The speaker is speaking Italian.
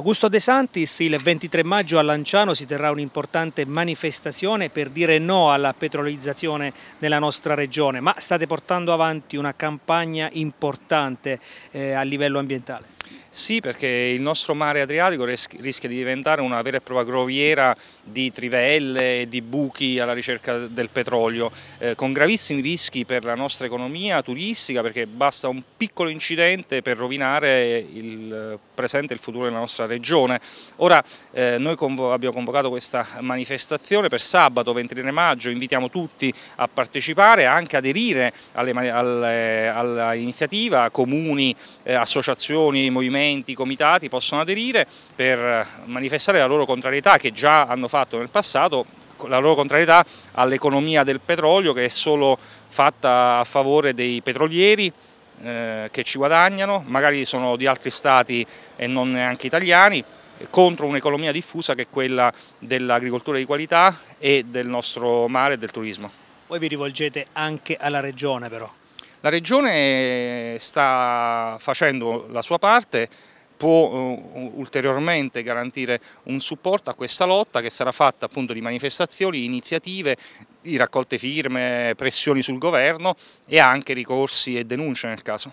Augusto De Santis, il 23 maggio a Lanciano si terrà un'importante manifestazione per dire no alla petrolizzazione nella nostra regione, ma state portando avanti una campagna importante eh, a livello ambientale. Sì, perché il nostro mare Adriatico rischia di diventare una vera e propria groviera di trivelle e di buchi alla ricerca del petrolio, eh, con gravissimi rischi per la nostra economia turistica, perché basta un piccolo incidente per rovinare il presente e il futuro della nostra regione. Ora eh, noi convo abbiamo convocato questa manifestazione per sabato 23 maggio, invitiamo tutti a partecipare, e anche aderire all'iniziativa, comuni, eh, associazioni, movimenti movimenti, comitati possono aderire per eh, manifestare la loro contrarietà che già hanno fatto nel passato la loro contrarietà all'economia del petrolio che è solo fatta a favore dei petrolieri eh, che ci guadagnano, magari sono di altri stati e non neanche italiani, eh, contro un'economia diffusa che è quella dell'agricoltura di qualità e del nostro mare e del turismo. Voi vi rivolgete anche alla regione però? La Regione sta facendo la sua parte, può eh, ulteriormente garantire un supporto a questa lotta che sarà fatta appunto di manifestazioni, iniziative, di raccolte firme, pressioni sul governo e anche ricorsi e denunce nel caso.